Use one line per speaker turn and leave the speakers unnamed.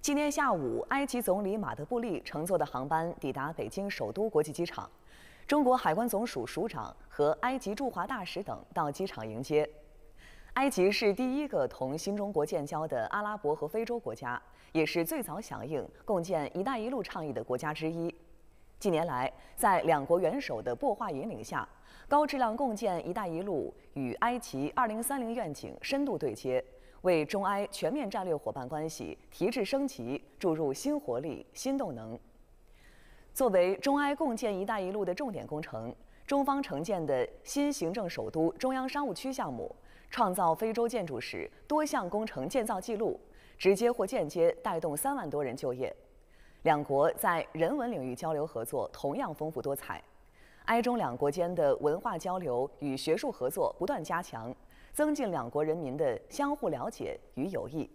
今天下午，埃及总理马德布利乘坐的航班抵达北京首都国际机场，中国海关总署署长和埃及驻华大使等到机场迎接。埃及是第一个同新中国建交的阿拉伯和非洲国家，也是最早响应共建“一带一路”倡议的国家之一。近年来，在两国元首的擘画引领下，高质量共建“一带一路”与埃及 “2030” 愿景深度对接。为中埃全面战略伙伴关系提质升级注入新活力、新动能。作为中埃共建“一带一路”的重点工程，中方承建的新行政首都中央商务区项目，创造非洲建筑史多项工程建造纪录，直接或间接带动三万多人就业。两国在人文领域交流合作同样丰富多彩，埃中两国间的文化交流与学术合作不断加强。增进两国人民的相互了解与友谊。